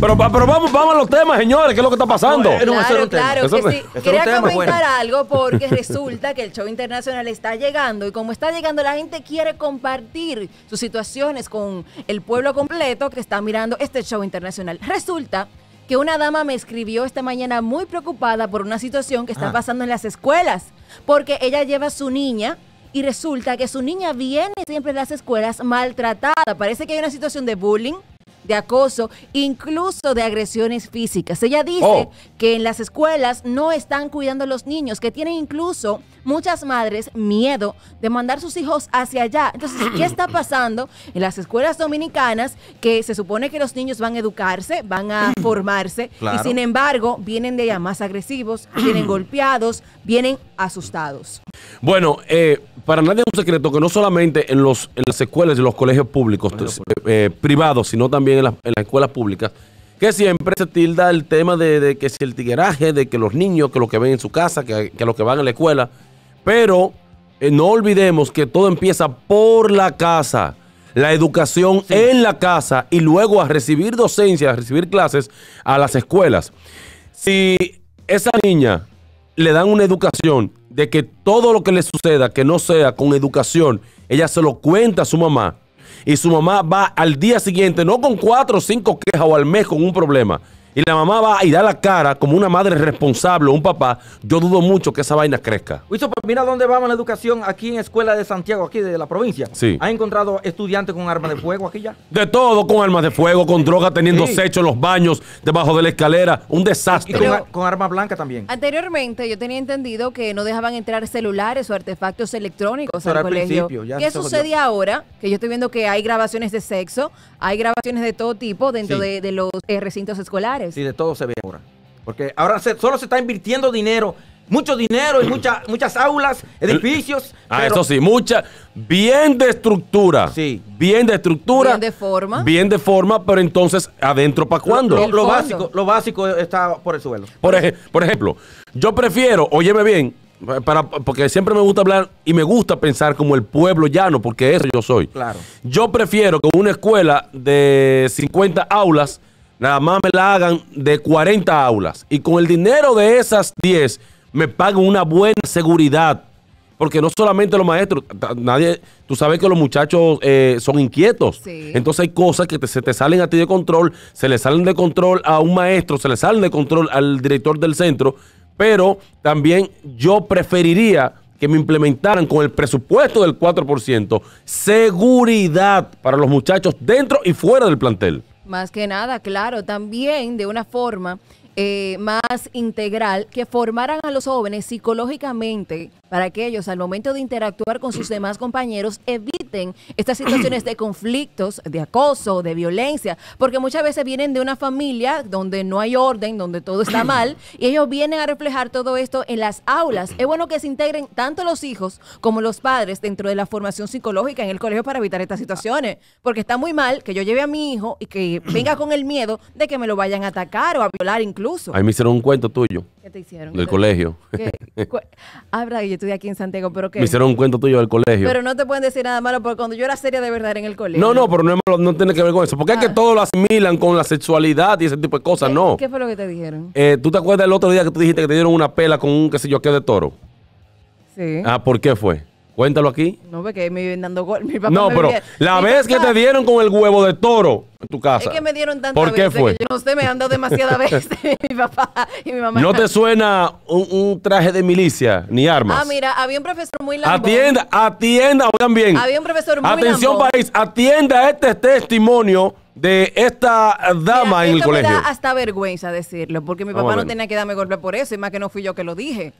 Pero, pero vamos, vamos a los temas, señores, ¿qué es lo que está pasando? claro, claro, Quería comentar algo porque resulta que el show internacional está llegando y como está llegando la gente quiere compartir sus situaciones con el pueblo completo que está mirando este show internacional. Resulta que una dama me escribió esta mañana muy preocupada por una situación que está ah. pasando en las escuelas, porque ella lleva a su niña y resulta que su niña viene siempre a las escuelas maltratada. Parece que hay una situación de bullying, de acoso, incluso de agresiones físicas. Ella dice oh. que en las escuelas no están cuidando a los niños, que tienen incluso muchas madres miedo de mandar sus hijos hacia allá. Entonces, ¿qué está pasando en las escuelas dominicanas que se supone que los niños van a educarse, van a formarse y sin embargo vienen de allá más agresivos, vienen golpeados, vienen asustados? Bueno, eh, para nadie es un secreto que no solamente en, los, las escuelas y los colegios públicos, eh, eh, privados, sino también en, las escuelas públicas, que siempre se tilda el tema de, que si el tigueraje, de que los niños, que lo que ven en su casa, que, que lo que van a la escuela, pero eh, no olvidemos que todo empieza por la casa. La educación en la casa y luego a recibir docencia, a recibir clases a las escuelas. Si esa niña le dan una educación de que todo lo que le suceda, que no sea con educación, ella se lo cuenta a su mamá. Y su mamá va al día siguiente, no con cuatro o cinco quejas o al mes con un problema, y la mamá va y da la cara como una madre responsable un papá, yo dudo mucho que esa vaina crezca. Pues mira dónde vamos la educación aquí en Escuela de Santiago, aquí de la provincia. ¿Ha encontrado estudiantes con armas de fuego aquí ya? De todo, con armas de fuego, con droga, teniendo en los baños, debajo de la escalera, un desastre. con, armas blancas también. Anteriormente yo tenía entendido que no dejaban entrar celulares o artefactos electrónicos Pero al, principio, colegio. ¿Qué sucede ahora? Que yo estoy viendo que hay grabaciones de sexo, hay grabaciones de todo tipo dentro de, los eh, recintos escolares y de todo se ve ahora. Porque ahora se, solo se está invirtiendo dinero mucho dinero y muchas muchas aulas, edificios. Ah, eso sí, mucha, bien de estructura. Bien de estructura. Bien de forma. Bien de forma, pero entonces, ¿adentro para cuándo? Lo, básico, lo básico está por el suelo. Por, por ejemplo, yo prefiero, óyeme bien, para, porque siempre me gusta hablar y me gusta pensar como el pueblo llano, porque eso yo soy. Claro. Yo prefiero que una escuela de 50 aulas nada más me la hagan de 40 aulas. Y con el dinero de esas 10 me pagan una buena seguridad. Porque no solamente los maestros, nadie, tú sabes que los muchachos eh, son inquietos. Entonces hay cosas que se te salen a ti de control, se le salen de control a un maestro, se le salen de control al director del centro. Pero también yo preferiría que me implementaran con el presupuesto del 4% seguridad para los muchachos dentro y fuera del plantel. Más que nada, claro, también de una forma eh, más integral, que formaran a los jóvenes psicológicamente para que ellos al momento de interactuar con sus demás compañeros estas situaciones de conflictos, de acoso, de violencia, porque muchas veces vienen de una familia donde no hay orden, donde todo está mal, y ellos vienen a reflejar todo esto en las aulas. Es bueno que se integren tanto los hijos como los padres dentro de la formación psicológica en el colegio para evitar estas situaciones, porque está muy mal que yo lleve a mi hijo y que venga con el miedo de que me lo vayan a atacar o a violar incluso. Ahí me hicieron un cuento tuyo. ¿Qué te hicieron? Del colegio. ¿Qué? Ah, verdad, yo estudié aquí en Santiago, pero que... Me hicieron un cuento tuyo del colegio. Pero no te pueden decir nada malo porque cuando yo era seria de verdad en el colegio. No, no, pero no, tiene que ver con eso. Porque es que ah. todos lo asimilan con la sexualidad y ese tipo de cosas, no. ¿Qué fue lo que te dijeron? Eh, ¿Tú te acuerdas el otro día que tú dijiste que te dieron una pela con un que sé yo qué de toro? Sí. Ah, ¿por qué fue? Cuéntalo aquí. No, porque me vienen dando gol. Mi papá no, pero la vez que te dieron con el huevo de toro en tu casa. Es que me dieron tantas ¿Por veces Que yo no sé, me han dado demasiadas veces mi papá y mi mamá. ¿No te suena un, traje de milicia ni armas? Ah, mira, había un profesor muy largo. Atienda, atienda, oigan bien. Había un profesor muy Atención, país, atienda este testimonio de esta dama en el colegio. Me da hasta vergüenza decirlo, porque mi papá no tenía que darme golpe por eso, y más que no fui yo que lo dije.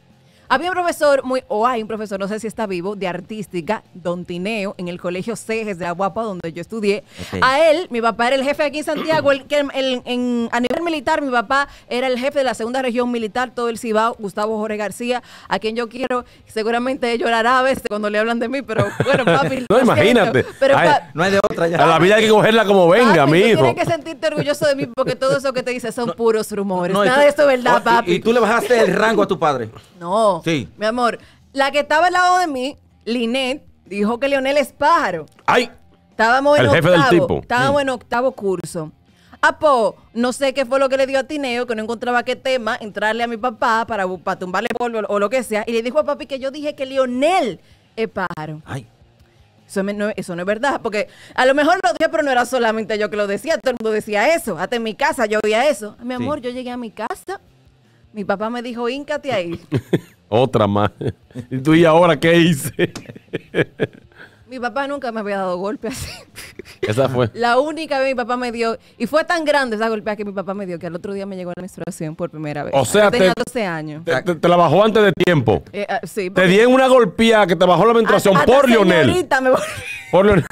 Había un profesor, muy, o hay un profesor, no sé si está vivo, de artística, Don Tineo, en el colegio Cejes de la donde yo estudié. A él, mi papá era el jefe aquí en Santiago, el, que el, en, a nivel militar, mi papá era el jefe de la segunda región militar, todo el Cibao, Gustavo Jorge García, a quien yo quiero, seguramente llorará a veces cuando le hablan de mí, pero bueno, papi. no, imagínate. no hay de otra A la vida hay que cogerla como venga, mi hijo. Tienes que sentirte orgulloso de mí porque todo eso que te dice son puros rumores. Nada de esto es verdad, oh, papi. Y, y tú le bajaste el rango a tu padre. No. Sí. Mi amor, la que estaba al lado de mí, Linet, dijo que Leonel es pájaro. ¡Ay! Estábamos en octavo. Del Estábamos mm. en octavo curso. Apo, no sé qué fue lo que le dio a Tineo, que no encontraba qué tema, entrarle a mi papá para, para tumbarle polvo o lo que sea. Y le dijo a papi que yo dije que Leonel es pájaro. Ay. Eso, no, es verdad, porque a lo mejor lo dije, pero no era solamente yo que lo decía, todo el mundo decía eso. Hasta en mi casa yo oía eso. Mi amor, yo llegué a mi casa, mi papá me dijo, íncate ahí. Otra más. ¿Y tú y ahora qué hice? Mi papá nunca me había dado golpe así. Esa fue. La única vez mi papá me dio. Y fue tan grande esa golpeada que mi papá me dio que al otro día me llegó la menstruación por primera vez. O sea, tenía 12 años. Te, la bajó antes de tiempo. Eh, ah, sí, te di una golpeada que te bajó la menstruación por Lionel. Por Lionel.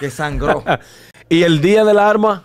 Que sangró. ¿Y el día del arma?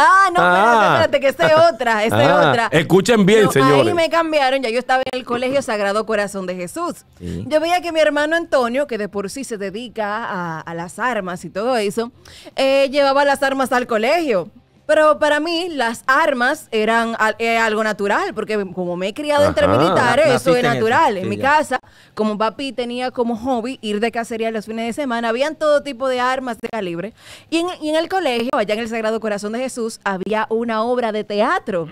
Ah, no, ah. espérate, que esa es otra, esa es ah. otra. Escuchen bien, señor señores. Ahí me cambiaron, ya yo estaba en el colegio Sagrado Corazón de Jesús. Yo veía que mi hermano Antonio, que de por sí se dedica a, las armas y todo eso, eh, llevaba las armas al colegio. Pero para mí las armas eran eh, algo natural, porque como me he criado entre militares, eso es natural. en mi casa como papi tenía como hobby ir de cacería los fines de semana, habían todo tipo de armas de calibre. Y en, el colegio, allá en el Sagrado Corazón de Jesús, había una obra de teatro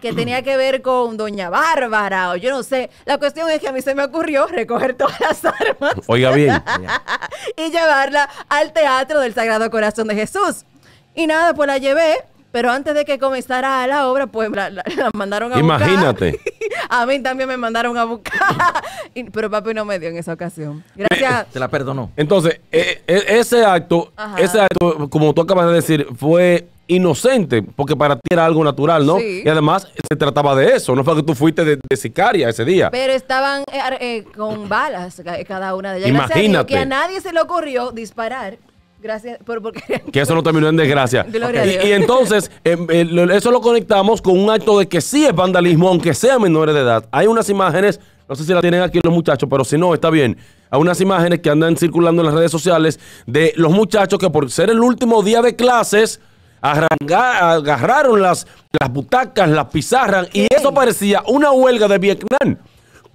que tenía que ver con Doña Bárbara o yo no sé. La cuestión es que a mí se me ocurrió recoger todas las armas. Oiga bien. y llevarla al teatro del Sagrado Corazón de Jesús. Y nada, pues la llevé pero antes de que comenzara la obra, pues la, mandaron a buscar. Imagínate. a mí también me mandaron a buscar. pero papi no me dio en esa ocasión. Gracias. Eh, te la perdonó. Entonces, eh, eh, ese acto, ese como tú acabas de decir, fue inocente, porque para ti era algo natural, ¿no? Sí. Y además se trataba de eso, no fue que tú fuiste de, sicaria ese día. Pero estaban con balas cada una de ellas. Imagínate. que a nadie se le ocurrió disparar porque... Que eso no terminó en desgracia. Y, entonces, eh, eh, eso lo conectamos con un acto de que sí es vandalismo, aunque sea menores de edad. Hay unas imágenes, no sé si la tienen aquí los muchachos, pero si no, está bien. Hay unas imágenes que andan circulando en las redes sociales de los muchachos que por ser el último día de clases... agarraron las, las butacas, las pizarras, y eso parecía una huelga de Vietnam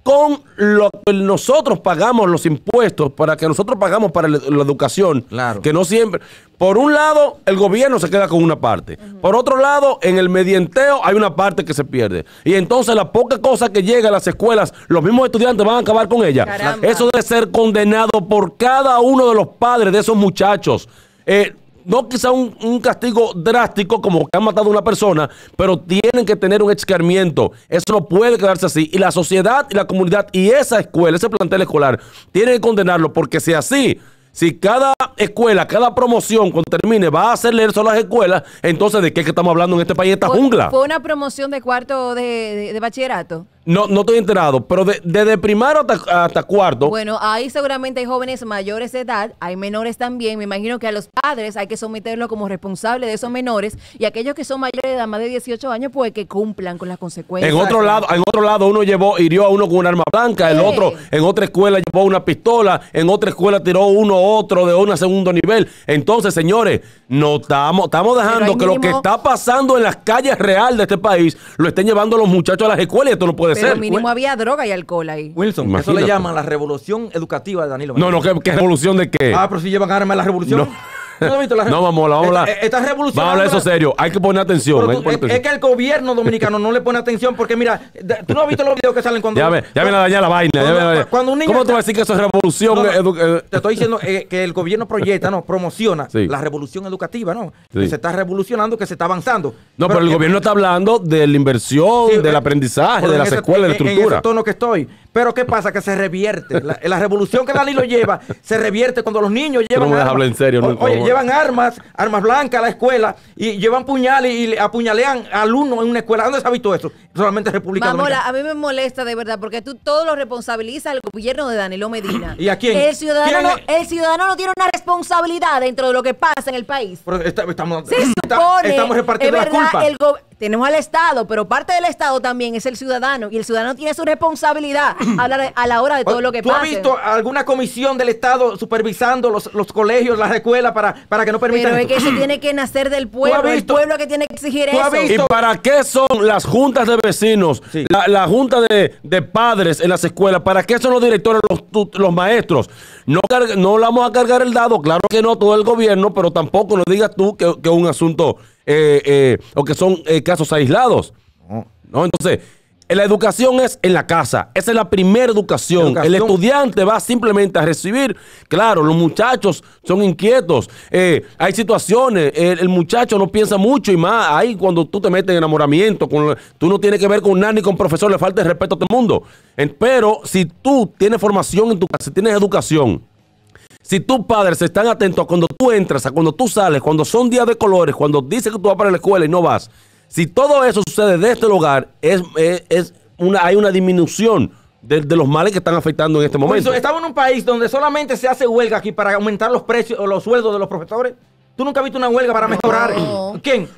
con lo que nosotros pagamos los impuestos, para que nosotros pagamos para la, educación, que no siempre. Por un lado, el gobierno se queda con una parte. Por otro lado, en el medienteo hay una parte que se pierde. Y entonces la poca cosa que llega a las escuelas, los mismos estudiantes van a acabar con ella. Eso debe ser condenado por cada uno de los padres de esos muchachos. Eh, no quizá un, castigo drástico como que han matado a una persona, pero tienen que tener un escarmiento. Eso no puede quedarse así. Y la sociedad y la comunidad y esa escuela, ese plantel escolar, tienen que condenarlo porque si así... Si cada escuela, cada promoción cuando termine va a hacer leer solo las escuelas, entonces ¿de qué que estamos hablando en este país, esta jungla? Fue una promoción de cuarto de bachillerato. No, no estoy enterado, pero desde primero hasta, cuarto. Bueno, ahí seguramente hay jóvenes mayores de edad, hay menores también. Me imagino que a los padres hay que someterlos como responsables de esos menores y aquellos que son mayores de edad, más de 18 años, pues que cumplan con las consecuencias. En otro lado, en otro lado uno llevó, hirió a uno con un arma blanca, el otro, en otra escuela llevó una pistola, en otra escuela tiró uno otro de un segundo nivel. Entonces, señores, no estamos, estamos dejando que lo que está pasando en las calles reales de este país lo estén llevando los muchachos a las escuelas y esto no puede pero mínimo había droga y alcohol ahí. Wilson, Imagínate. eso le llaman la revolución educativa de Danilo. No, no, ¿qué, revolución de qué? Ah, pero si llevan armas a la revolución. No, vamos, a hablar. Vamos a hablar eso serio. Hay que poner atención. Es, que el gobierno dominicano no le pone atención porque, mira, tú no has visto los videos que salen cuando. Ya me, la la vaina. ¿Cómo tú vas a decir que eso es revolución? Eh, te estoy diciendo eh, que el gobierno proyecta, no, promociona la revolución educativa, ¿no? Que se está revolucionando, que se está avanzando. No, pero, el gobierno está hablando de la inversión, del eh, aprendizaje, de las escuelas, de la estructura. En ese tono que estoy. Pero ¿qué pasa? Que se revierte. La, revolución que lo lleva se revierte cuando los niños llevan. No me en serio, no, llevan armas, armas blancas a la escuela y llevan puñales y apuñalean a alumnos en una escuela. ¿Dónde se ha visto eso? Solamente República Mamola, a mí me molesta de verdad porque tú todo lo responsabilizas al gobierno de Danilo Medina. ¿Y a quién? El ciudadano, No, el ciudadano no tiene una responsabilidad dentro de lo que pasa en el país. estamos, estamos repartiendo la culpa tenemos al Estado, pero parte del Estado también es el ciudadano y el ciudadano tiene su responsabilidad a la, a la hora de todo lo que pasa. ¿Tú has visto alguna comisión del Estado supervisando los, los colegios, las escuelas para, para que no permitan Pero es que eso tiene que nacer del pueblo, el pueblo que tiene que exigir eso. ¿Y para qué son las juntas de vecinos, la, junta de, padres en las escuelas? ¿Para qué son los directores, los, los maestros? No, no no vamos a cargar el dado, claro que no, todo el gobierno, pero tampoco lo digas tú que es un asunto eh, eh, o que son eh, casos aislados. No. Entonces, la educación es en la casa. Esa es la primera educación. El estudiante va simplemente a recibir. Claro, los muchachos son inquietos. hay situaciones. El, muchacho no piensa mucho y más. Ahí cuando tú te metes en enamoramiento, con, tú no tienes que ver con nada ni con profesor, le falta el respeto a todo el mundo. pero si tú tienes formación en tu casa, si tienes educación, si tus padres están atentos a cuando tú entras, a cuando tú sales, cuando son días de colores, cuando dicen que tú vas para la escuela y no vas, si todo eso sucede desde este hogar, es, una, hay una disminución. De, los males que están afectando en este momento. estamos en un país donde solamente se hace huelga aquí para aumentar los precios o los sueldos de los profesores. ¿Tú nunca has visto una huelga para mejorar? ¿Quién?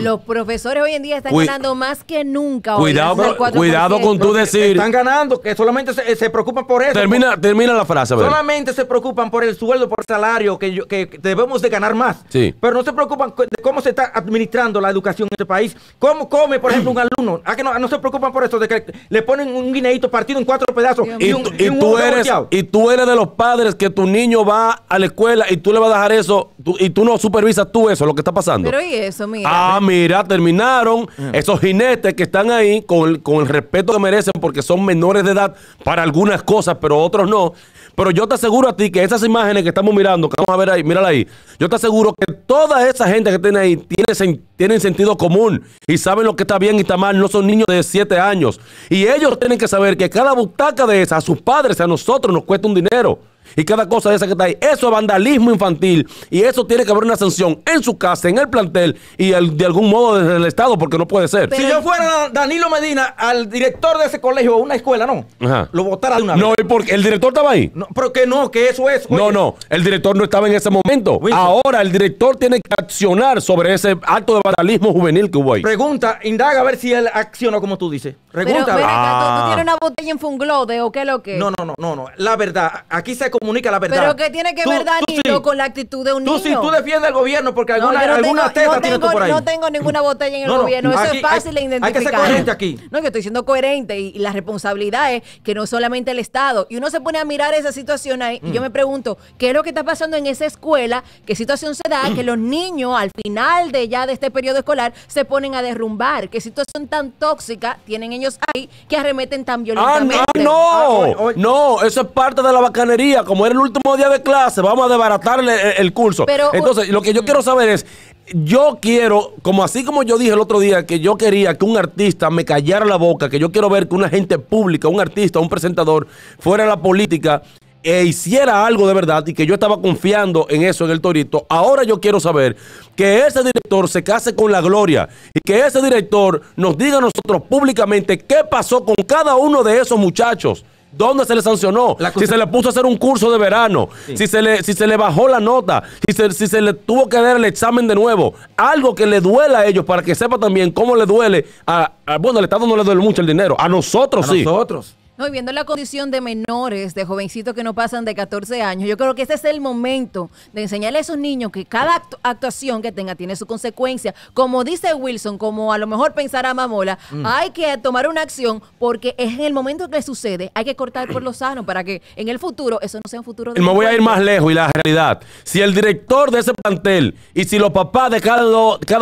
Los profesores hoy en día están ganando más que nunca. Cuidado, cuidado con tu decir. Están ganando, que solamente se, se preocupan por eso. Termina, termina la frase. Solamente se preocupan por el sueldo, por el salario, que, que debemos de ganar más. Sí. Pero no se preocupan de cómo se está administrando la educación en este país. Cómo come, por ejemplo, un alumno. Ah, que no, no se preocupan por eso? De que le ponen un guineito partido en cuatro pedazos. Y, eres, y tú eres de los padres que tu niño va a la escuela y tú le vas a dejar eso y tú no supervisas tú eso, lo que está pasando. Pero y eso, mira. Ah, mira, terminaron esos jinetes que están ahí con, con, el respeto que merecen porque son menores de edad para algunas cosas, pero otros no. Pero yo te aseguro a ti que esas imágenes que estamos mirando, que vamos a ver ahí, mírala ahí, yo te aseguro que toda esa gente que tiene ahí tiene sentido tienen sentido común y saben lo que está bien y está mal, no son niños de 7 años. Y ellos tienen que saber que cada butaca de esas, a sus padres, a nosotros, nos cuesta un dinero. Y cada cosa de esa que está ahí, eso es vandalismo infantil. Y eso tiene que haber una sanción en su casa, en el plantel y de algún modo desde el Estado, porque no puede ser. si yo fuera Danilo Medina, al director de ese colegio o una escuela, no, Ajá. lo votara de una vez. No, ¿y porque el director estaba ahí? No, pero no, que eso es. No, no, el director no estaba en ese momento. Ahora el director tiene que accionar sobre ese acto de capitalismo juvenil que hubo Pregunta, indaga a ver si él accionó como tú dices. Pregunta. Pero, ¿tú, ah. tienes una botella en Funglode o qué es lo que? No, no, no, no, no. La verdad, aquí se comunica la verdad. Pero que tiene que ver Danilo con la actitud de un niño. Tú tú defiendes al gobierno porque alguna, no, alguna tengo, tú por ahí. No tengo ninguna botella en el gobierno. Eso es fácil de identificar. Hay que ser coherente aquí. No, yo estoy siendo coherente y, la responsabilidad es que no solamente el Estado. Y uno se pone a mirar esa situación ahí y yo mm. me pregunto, ¿qué es lo que está pasando en esa escuela? ¿Qué situación se da? Que los niños al final de ya de este periodo periodo escolar se ponen a derrumbar, que situación tan tóxica tienen ellos ahí que arremeten tan ah, violentamente. no, ah, no, eso es parte de la bacanería, como era el último día de clase, vamos a desbaratarle eh, el curso. Pero, uh, Entonces, lo que yo mm. quiero saber es, yo quiero, como así como yo dije el otro día, que yo quería que un artista me callara la boca, que yo quiero ver que una gente pública, un artista, un presentador, fuera a la política e hiciera algo de verdad y que yo estaba confiando en eso, en el Torito, ahora yo quiero saber que ese director se case con la gloria y que ese director nos diga a nosotros públicamente qué pasó con cada uno de esos muchachos. ¿Dónde se le sancionó? Si se le puso a hacer un curso de verano, si, se le, si se le bajó la nota, si se, si se le tuvo que dar el examen de nuevo, algo que le duela a ellos para que sepa también cómo le duele a, bueno, al Estado no le duele mucho el dinero, a nosotros sí. A nosotros viendo la condición de menores, de jovencitos que no pasan de 14 años, yo creo que este es el momento de enseñarle a esos niños que cada actuación que tenga tiene su consecuencia. Como dice Wilson, como a lo mejor pensará Mamola, mm. hay que tomar una acción porque es en el momento que sucede, hay que cortar por lo sano para que en el futuro eso no sea un futuro. De Me voy a ir más lejos y la realidad. Si el director de ese plantel y si los papás de cada,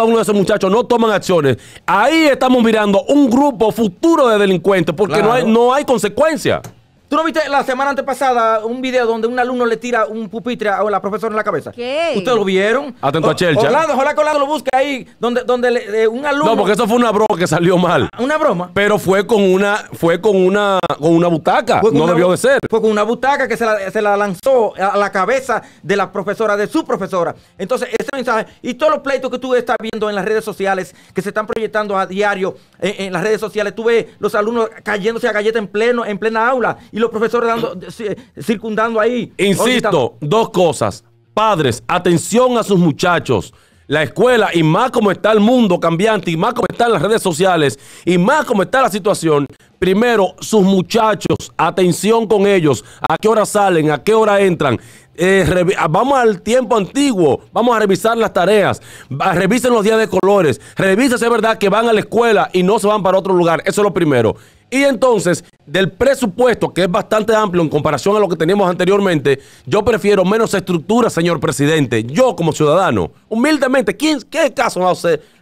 uno de esos muchachos no toman acciones, ahí estamos mirando un grupo futuro de delincuentes porque no no hay consecuencias consequência. ¿Tú no viste la semana antepasada un video donde un alumno le tira un pupitre a la profesora en la cabeza? ¿Qué? ¿Ustedes lo vieron? Atento a Chelcha. Hola, ojalá lo busque ahí, donde, donde le, eh, un alumno... No, porque eso fue una broma que salió mal. Ah, ¿Una broma? Pero fue con una, fue con una, con una butaca, no debió de ser. Fue con una butaca que se la, lanzó a la cabeza de la profesora, de su profesora. Entonces, ese mensaje y todos los pleitos que tú estás viendo en las redes sociales, que se están proyectando a diario eh, en, las redes sociales, tú ves los alumnos cayéndose a galleta en, pleno, en plena aula y los profesores circundando ahí. Insisto, dos cosas. Padres, atención a sus muchachos la escuela y más como está el mundo cambiante y más como están las redes sociales y más como está la situación, primero sus muchachos, atención con ellos, a qué hora salen, a qué hora entran. Eh, ah, vamos al tiempo antiguo, vamos a revisar las tareas, revisen los días de colores, revisen si es verdad que van a la escuela y no se van para otro lugar, eso es lo primero. Y entonces, del presupuesto, que es bastante amplio en comparación a lo que teníamos anteriormente, yo prefiero menos estructura, señor presidente. Yo como ciudadano, humildemente, ¿qué caso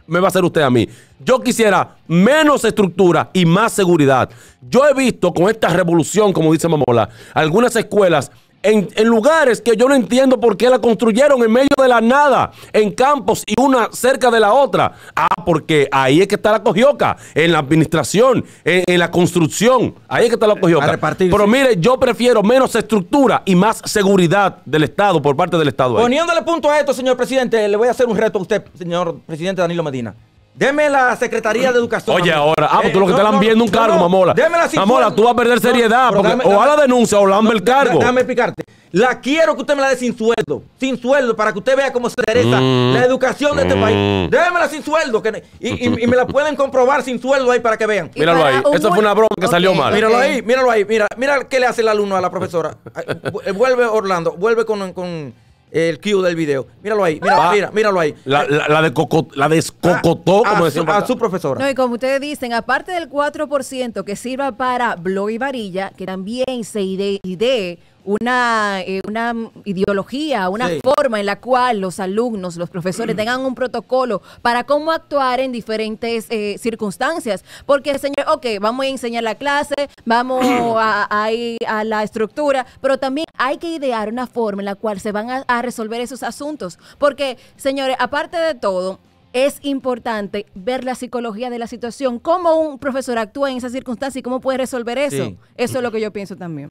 me va a hacer usted a mí? Yo quisiera menos estructura y más seguridad. Yo he visto con esta revolución, como dice Mamola, algunas escuelas en, lugares que yo no entiendo por qué la construyeron en medio de la nada, en campos y una cerca de la otra. Ah, porque ahí es que está la cojioca, en la administración, en, la construcción. Ahí es que está la cojioca. Pero mire, yo prefiero menos estructura y más seguridad del Estado por parte del Estado. Poniéndole punto a esto, señor presidente, le voy a hacer un reto a usted, señor presidente Danilo Medina. Deme la Secretaría de Educación. Oye, ahora, ah, pues tú lo eh, que te están viendo un cargo, Mamola. la sin Mamola, tú vas a perder seriedad. porque o a la denuncia o la el cargo. Déjame explicarte. La quiero que usted me la dé sin sueldo. Sin sueldo, para que usted vea cómo se interesa mm. la educación de este país. Mm. Démela sin sueldo. y, me la pueden comprobar sin sueldo ahí para que vean. Míralo ahí. Esa fue una broma que salió mal. Míralo ahí, míralo ahí. Mira, mira qué le hace el alumno a la profesora. Eh, vuelve Orlando, vuelve con el cue del video. Míralo ahí, mira, ah. mira, míralo ahí. La, la, de la descocotó, ah, como decía A su profesora. No, y como ustedes dicen, aparte del 4% que sirva para blog y varilla, que también se idee eh, una, ideología, una forma en la cual los alumnos, los profesores tengan un protocolo para cómo actuar en diferentes eh, circunstancias. Porque, señor, ok, vamos a enseñar la clase, vamos a, a, a, la estructura, pero también hay que idear una forma en la cual se van a, resolver esos asuntos. Porque, señores, aparte de todo, es importante ver la psicología de la situación, cómo un profesor actúa en esa circunstancia y cómo puede resolver eso. Eso es lo que yo pienso también.